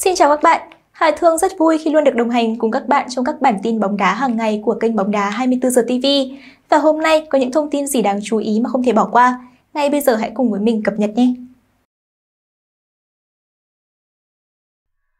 Xin chào các bạn, Hà Thương rất vui khi luôn được đồng hành cùng các bạn trong các bản tin bóng đá hàng ngày của kênh bóng đá 24 giờ TV. Và hôm nay có những thông tin gì đáng chú ý mà không thể bỏ qua. Ngay bây giờ hãy cùng với mình cập nhật nhé.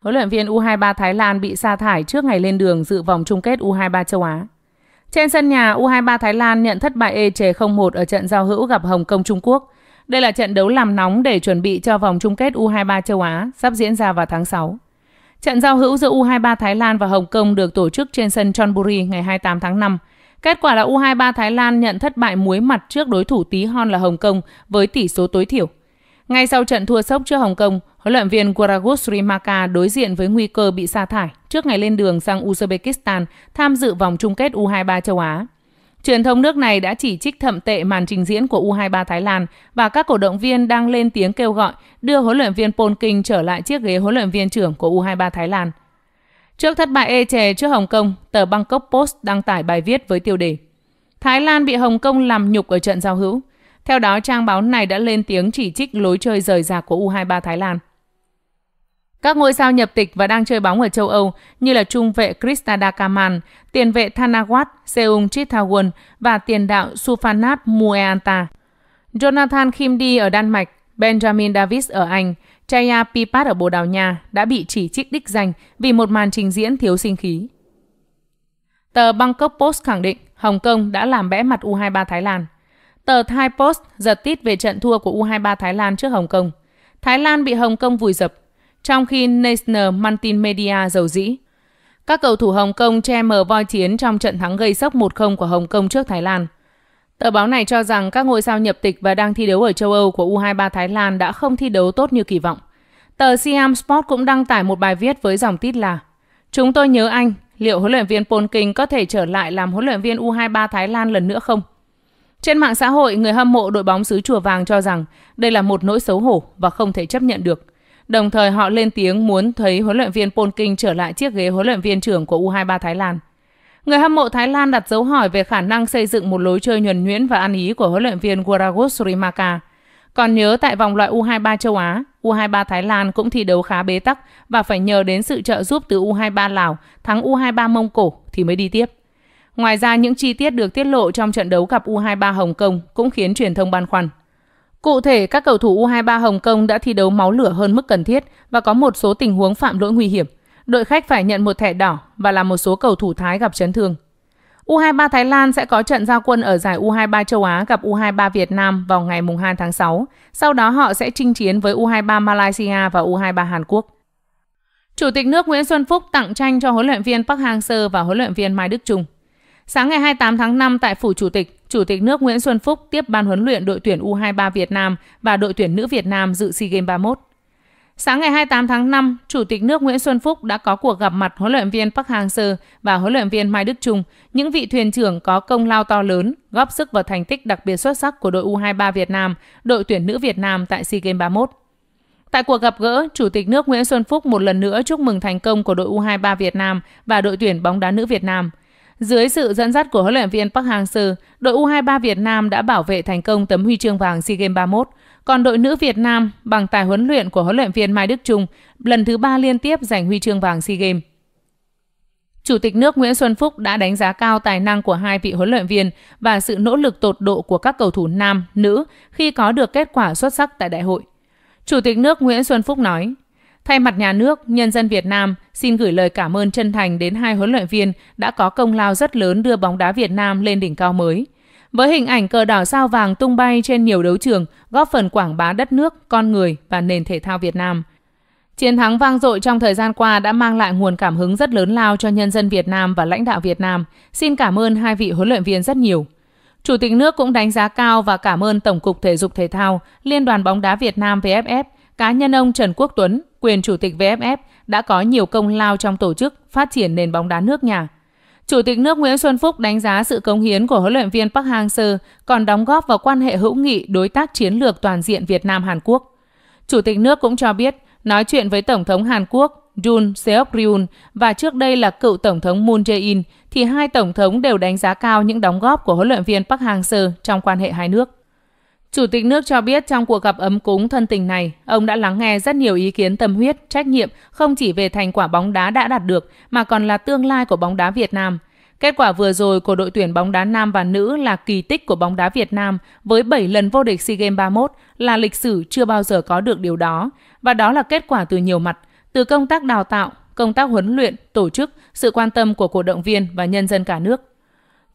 Huấn luyện viên U23 Thái Lan bị sa thải trước ngày lên đường dự vòng chung kết U23 châu Á. Trên sân nhà, U23 Thái Lan nhận thất bại E chề 0-1 ở trận giao hữu gặp Hồng Kông Trung Quốc – đây là trận đấu làm nóng để chuẩn bị cho vòng chung kết U23 châu Á sắp diễn ra vào tháng 6. Trận giao hữu giữa U23 Thái Lan và Hồng Kông được tổ chức trên sân Chonburi ngày 28 tháng 5. Kết quả là U23 Thái Lan nhận thất bại muối mặt trước đối thủ tí hon là Hồng Kông với tỷ số tối thiểu. Ngay sau trận thua sốc trước Hồng Kông, huấn luyện viên Goragut Srimaka đối diện với nguy cơ bị sa thải trước ngày lên đường sang Uzbekistan tham dự vòng chung kết U23 châu Á. Truyền thông nước này đã chỉ trích thậm tệ màn trình diễn của U23 Thái Lan và các cổ động viên đang lên tiếng kêu gọi đưa huấn luyện viên Polking trở lại chiếc ghế huấn luyện viên trưởng của U23 Thái Lan. Trước thất bại ê chề trước Hồng Kông, tờ Bangkok Post đăng tải bài viết với tiêu đề Thái Lan bị Hồng Kông làm nhục ở trận giao hữu. Theo đó, trang báo này đã lên tiếng chỉ trích lối chơi rời rạc của U23 Thái Lan. Các ngôi sao nhập tịch và đang chơi bóng ở châu Âu như là trung vệ Kristada Kaman, tiền vệ Thanawat Seung Chitawon và tiền đạo Sufanat Mueanta. Jonathan Kimdi ở Đan Mạch, Benjamin Davis ở Anh, Chaya Pipat ở Bồ Đào Nha đã bị chỉ trích đích danh vì một màn trình diễn thiếu sinh khí. Tờ Bangkok Post khẳng định Hồng Kông đã làm bẽ mặt U23 Thái Lan. Tờ Thai Post giật tít về trận thua của U23 Thái Lan trước Hồng Kông. Thái Lan bị Hồng Kông vùi dập trong khi National Multimedia dầu dĩ. Các cầu thủ Hồng Kông che mờ voi chiến trong trận thắng gây sốc 1-0 của Hồng Kông trước Thái Lan. Tờ báo này cho rằng các ngôi sao nhập tịch và đang thi đấu ở châu Âu của U23 Thái Lan đã không thi đấu tốt như kỳ vọng. Tờ Siam Sport cũng đăng tải một bài viết với dòng tít là Chúng tôi nhớ anh, liệu huấn luyện viên Paul có thể trở lại làm huấn luyện viên U23 Thái Lan lần nữa không? Trên mạng xã hội, người hâm mộ đội bóng xứ Chùa Vàng cho rằng đây là một nỗi xấu hổ và không thể chấp nhận được. Đồng thời họ lên tiếng muốn thấy huấn luyện viên Polking trở lại chiếc ghế huấn luyện viên trưởng của U23 Thái Lan. Người hâm mộ Thái Lan đặt dấu hỏi về khả năng xây dựng một lối chơi nhuần nhuyễn và ăn ý của huấn luyện viên Waragos Surimaka. Còn nhớ tại vòng loại U23 châu Á, U23 Thái Lan cũng thi đấu khá bế tắc và phải nhờ đến sự trợ giúp từ U23 Lào thắng U23 Mông Cổ thì mới đi tiếp. Ngoài ra, những chi tiết được tiết lộ trong trận đấu gặp U23 Hồng Kông cũng khiến truyền thông băn khoăn. Cụ thể, các cầu thủ U23 Hồng Kông đã thi đấu máu lửa hơn mức cần thiết và có một số tình huống phạm lỗi nguy hiểm. Đội khách phải nhận một thẻ đỏ và là một số cầu thủ Thái gặp chấn thương. U23 Thái Lan sẽ có trận giao quân ở giải U23 châu Á gặp U23 Việt Nam vào ngày 2 tháng 6. Sau đó họ sẽ chinh chiến với U23 Malaysia và U23 Hàn Quốc. Chủ tịch nước Nguyễn Xuân Phúc tặng tranh cho huấn luyện viên Park Hang-seo và huấn luyện viên Mai Đức Trung. Sáng ngày 28 tháng 5 tại Phủ Chủ tịch, Chủ tịch nước Nguyễn Xuân Phúc tiếp ban huấn luyện đội tuyển U23 Việt Nam và đội tuyển nữ Việt Nam dự SEA Games 31. Sáng ngày 28 tháng 5, Chủ tịch nước Nguyễn Xuân Phúc đã có cuộc gặp mặt huấn luyện viên Park Hang-seo và huấn luyện viên Mai Đức Trung, những vị thuyền trưởng có công lao to lớn, góp sức vào thành tích đặc biệt xuất sắc của đội U23 Việt Nam, đội tuyển nữ Việt Nam tại SEA Games 31. Tại cuộc gặp gỡ, Chủ tịch nước Nguyễn Xuân Phúc một lần nữa chúc mừng thành công của đội U23 Việt Nam và đội tuyển bóng đá nữ Việt Nam – dưới sự dẫn dắt của huấn luyện viên Park Hang-seo, đội U23 Việt Nam đã bảo vệ thành công tấm huy chương vàng SEA Games 31. Còn đội nữ Việt Nam, bằng tài huấn luyện của huấn luyện viên Mai Đức Trung, lần thứ ba liên tiếp giành huy chương vàng SEA Games. Chủ tịch nước Nguyễn Xuân Phúc đã đánh giá cao tài năng của hai vị huấn luyện viên và sự nỗ lực tột độ của các cầu thủ nam, nữ khi có được kết quả xuất sắc tại đại hội. Chủ tịch nước Nguyễn Xuân Phúc nói, Thay mặt nhà nước, nhân dân Việt Nam xin gửi lời cảm ơn chân thành đến hai huấn luyện viên đã có công lao rất lớn đưa bóng đá Việt Nam lên đỉnh cao mới. Với hình ảnh cờ đỏ sao vàng tung bay trên nhiều đấu trường, góp phần quảng bá đất nước, con người và nền thể thao Việt Nam. Chiến thắng vang dội trong thời gian qua đã mang lại nguồn cảm hứng rất lớn lao cho nhân dân Việt Nam và lãnh đạo Việt Nam. Xin cảm ơn hai vị huấn luyện viên rất nhiều. Chủ tịch nước cũng đánh giá cao và cảm ơn Tổng cục Thể dục Thể thao, Liên đoàn bóng đá Việt Nam VFF, cá nhân ông Trần Quốc Tuấn, quyền chủ tịch VFF đã có nhiều công lao trong tổ chức phát triển nền bóng đá nước nhà. Chủ tịch nước Nguyễn Xuân Phúc đánh giá sự cống hiến của huấn luyện viên Park Hang-seo còn đóng góp vào quan hệ hữu nghị đối tác chiến lược toàn diện Việt Nam Hàn Quốc. Chủ tịch nước cũng cho biết, nói chuyện với Tổng thống Hàn Quốc Jun Seok Ryun và trước đây là cựu Tổng thống Moon Jae-in thì hai tổng thống đều đánh giá cao những đóng góp của huấn luyện viên Park Hang-seo trong quan hệ hai nước. Chủ tịch nước cho biết trong cuộc gặp ấm cúng thân tình này, ông đã lắng nghe rất nhiều ý kiến tâm huyết, trách nhiệm không chỉ về thành quả bóng đá đã đạt được mà còn là tương lai của bóng đá Việt Nam. Kết quả vừa rồi của đội tuyển bóng đá nam và nữ là kỳ tích của bóng đá Việt Nam với 7 lần vô địch SEA Games 31 là lịch sử chưa bao giờ có được điều đó. Và đó là kết quả từ nhiều mặt, từ công tác đào tạo, công tác huấn luyện, tổ chức, sự quan tâm của cổ động viên và nhân dân cả nước.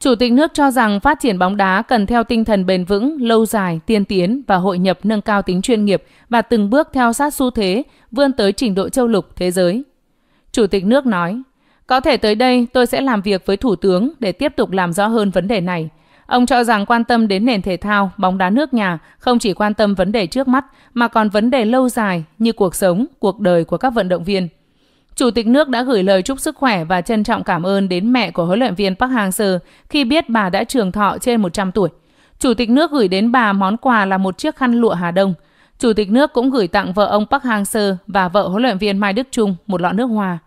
Chủ tịch nước cho rằng phát triển bóng đá cần theo tinh thần bền vững, lâu dài, tiên tiến và hội nhập nâng cao tính chuyên nghiệp và từng bước theo sát xu thế, vươn tới trình độ châu lục thế giới. Chủ tịch nước nói, có thể tới đây tôi sẽ làm việc với Thủ tướng để tiếp tục làm rõ hơn vấn đề này. Ông cho rằng quan tâm đến nền thể thao, bóng đá nước nhà không chỉ quan tâm vấn đề trước mắt mà còn vấn đề lâu dài như cuộc sống, cuộc đời của các vận động viên – Chủ tịch nước đã gửi lời chúc sức khỏe và trân trọng cảm ơn đến mẹ của huấn luyện viên Park Hang-seo khi biết bà đã trường thọ trên 100 tuổi. Chủ tịch nước gửi đến bà món quà là một chiếc khăn lụa Hà Đông. Chủ tịch nước cũng gửi tặng vợ ông Park Hang-seo và vợ huấn luyện viên Mai Đức Trung một lọ nước hoa.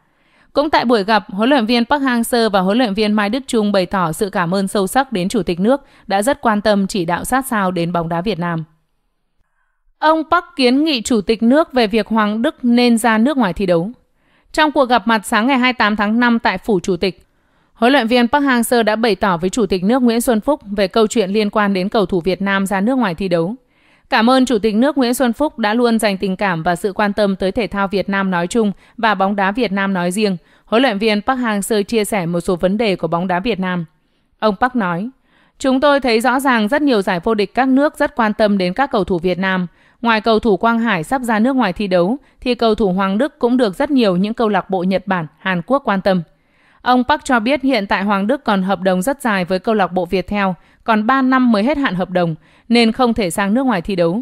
Cũng tại buổi gặp, huấn luyện viên Park Hang-seo và huấn luyện viên Mai Đức Trung bày tỏ sự cảm ơn sâu sắc đến Chủ tịch nước đã rất quan tâm chỉ đạo sát sao đến bóng đá Việt Nam. Ông Park kiến nghị Chủ tịch nước về việc Hoàng Đức nên ra nước ngoài thi đấu. Trong cuộc gặp mặt sáng ngày 28 tháng 5 tại Phủ Chủ tịch, huấn luyện viên Park Hang-seo đã bày tỏ với Chủ tịch nước Nguyễn Xuân Phúc về câu chuyện liên quan đến cầu thủ Việt Nam ra nước ngoài thi đấu. Cảm ơn Chủ tịch nước Nguyễn Xuân Phúc đã luôn dành tình cảm và sự quan tâm tới thể thao Việt Nam nói chung và bóng đá Việt Nam nói riêng. Huấn luyện viên Park Hang-seo chia sẻ một số vấn đề của bóng đá Việt Nam. Ông Park nói, Chúng tôi thấy rõ ràng rất nhiều giải vô địch các nước rất quan tâm đến các cầu thủ Việt Nam. Ngoài cầu thủ Quang Hải sắp ra nước ngoài thi đấu, thì cầu thủ Hoàng Đức cũng được rất nhiều những câu lạc bộ Nhật Bản, Hàn Quốc quan tâm. Ông Park cho biết hiện tại Hoàng Đức còn hợp đồng rất dài với câu lạc bộ Viettel, còn 3 năm mới hết hạn hợp đồng, nên không thể sang nước ngoài thi đấu.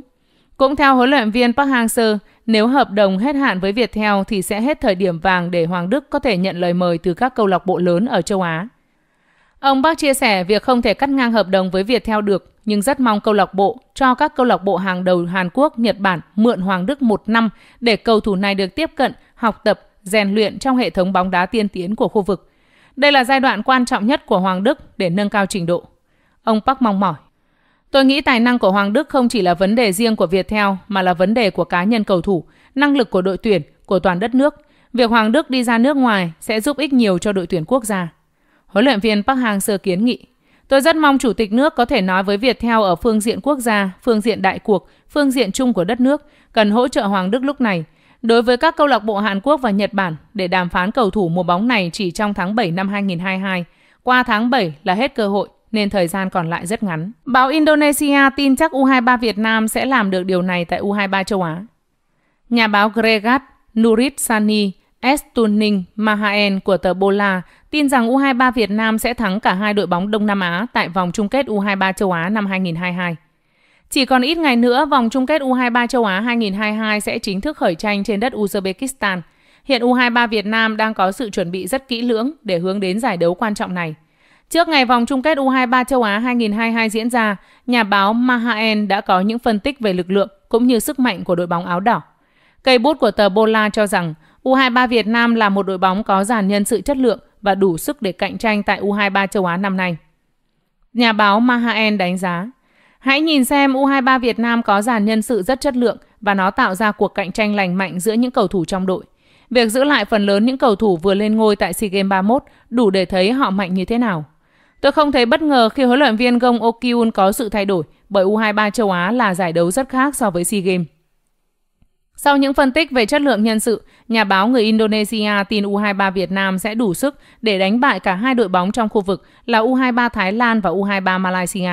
Cũng theo huấn luyện viên Park Hang-seo, nếu hợp đồng hết hạn với Viettel thì sẽ hết thời điểm vàng để Hoàng Đức có thể nhận lời mời từ các câu lạc bộ lớn ở châu Á. Ông Park chia sẻ việc không thể cắt ngang hợp đồng với Viettel được nhưng rất mong câu lạc bộ cho các câu lạc bộ hàng đầu Hàn Quốc, Nhật Bản mượn Hoàng Đức một năm để cầu thủ này được tiếp cận, học tập, rèn luyện trong hệ thống bóng đá tiên tiến của khu vực. Đây là giai đoạn quan trọng nhất của Hoàng Đức để nâng cao trình độ. Ông Park mong mỏi. Tôi nghĩ tài năng của Hoàng Đức không chỉ là vấn đề riêng của Viettel mà là vấn đề của cá nhân cầu thủ, năng lực của đội tuyển, của toàn đất nước. Việc Hoàng Đức đi ra nước ngoài sẽ giúp ích nhiều cho đội tuyển quốc gia. Huấn luyện viên Park Hang-seo kiến nghị Tôi rất mong Chủ tịch nước có thể nói với Việt theo ở phương diện quốc gia, phương diện đại cuộc, phương diện chung của đất nước, cần hỗ trợ Hoàng Đức lúc này. Đối với các câu lạc bộ Hàn Quốc và Nhật Bản, để đàm phán cầu thủ mùa bóng này chỉ trong tháng 7 năm 2022, qua tháng 7 là hết cơ hội nên thời gian còn lại rất ngắn. Báo Indonesia tin chắc U23 Việt Nam sẽ làm được điều này tại U23 châu Á. Nhà báo Gregat Nurit Sani, Estuning Mahaen của tờ Bola tin rằng U23 Việt Nam sẽ thắng cả hai đội bóng Đông Nam Á tại vòng chung kết U23 châu Á năm 2022. Chỉ còn ít ngày nữa, vòng chung kết U23 châu Á 2022 sẽ chính thức khởi tranh trên đất Uzbekistan. Hiện U23 Việt Nam đang có sự chuẩn bị rất kỹ lưỡng để hướng đến giải đấu quan trọng này. Trước ngày vòng chung kết U23 châu Á 2022 diễn ra, nhà báo Mahaen đã có những phân tích về lực lượng cũng như sức mạnh của đội bóng áo đỏ. Cây bút của tờ Bola cho rằng U23 Việt Nam là một đội bóng có dàn nhân sự chất lượng và đủ sức để cạnh tranh tại U23 châu Á năm nay. Nhà báo Mahaen đánh giá, hãy nhìn xem U23 Việt Nam có dàn nhân sự rất chất lượng và nó tạo ra cuộc cạnh tranh lành mạnh giữa những cầu thủ trong đội. Việc giữ lại phần lớn những cầu thủ vừa lên ngôi tại SEA Games 31 đủ để thấy họ mạnh như thế nào. Tôi không thấy bất ngờ khi huấn luyện viên Gong Okyun có sự thay đổi bởi U23 châu Á là giải đấu rất khác so với SEA Games. Sau những phân tích về chất lượng nhân sự, nhà báo người Indonesia tin U23 Việt Nam sẽ đủ sức để đánh bại cả hai đội bóng trong khu vực là U23 Thái Lan và U23 Malaysia.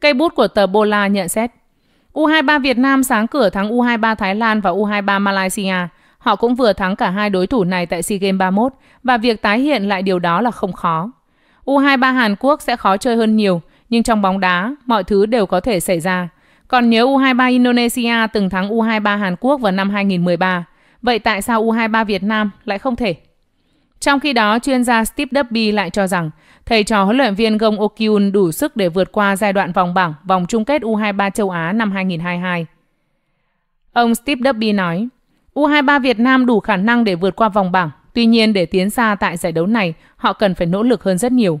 Cây bút của tờ Bola nhận xét, U23 Việt Nam sáng cửa thắng U23 Thái Lan và U23 Malaysia. Họ cũng vừa thắng cả hai đối thủ này tại SEA Games 31 và việc tái hiện lại điều đó là không khó. U23 Hàn Quốc sẽ khó chơi hơn nhiều, nhưng trong bóng đá, mọi thứ đều có thể xảy ra – còn nhớ U23 Indonesia từng thắng U23 Hàn Quốc vào năm 2013, vậy tại sao U23 Việt Nam lại không thể? Trong khi đó, chuyên gia Steve Duffy lại cho rằng thầy trò huấn luyện viên Gong Okyun đủ sức để vượt qua giai đoạn vòng bảng vòng chung kết U23 châu Á năm 2022. Ông Steve Duffy nói, U23 Việt Nam đủ khả năng để vượt qua vòng bảng, tuy nhiên để tiến xa tại giải đấu này, họ cần phải nỗ lực hơn rất nhiều.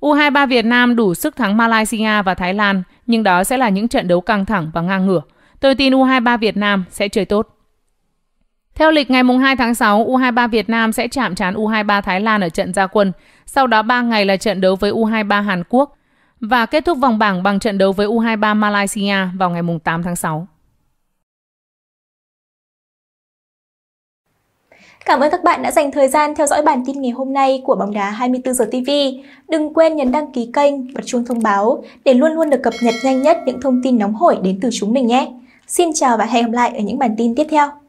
U23 Việt Nam đủ sức thắng Malaysia và Thái Lan, nhưng đó sẽ là những trận đấu căng thẳng và ngang ngửa. Tôi tin U23 Việt Nam sẽ chơi tốt. Theo lịch ngày 2 tháng 6, U23 Việt Nam sẽ chạm trán U23 Thái Lan ở trận gia quân. Sau đó 3 ngày là trận đấu với U23 Hàn Quốc và kết thúc vòng bảng bằng trận đấu với U23 Malaysia vào ngày 8 tháng 6. Cảm ơn các bạn đã dành thời gian theo dõi bản tin ngày hôm nay của bóng đá 24 giờ TV. Đừng quên nhấn đăng ký kênh, bật chuông thông báo để luôn luôn được cập nhật nhanh nhất những thông tin nóng hổi đến từ chúng mình nhé. Xin chào và hẹn gặp lại ở những bản tin tiếp theo.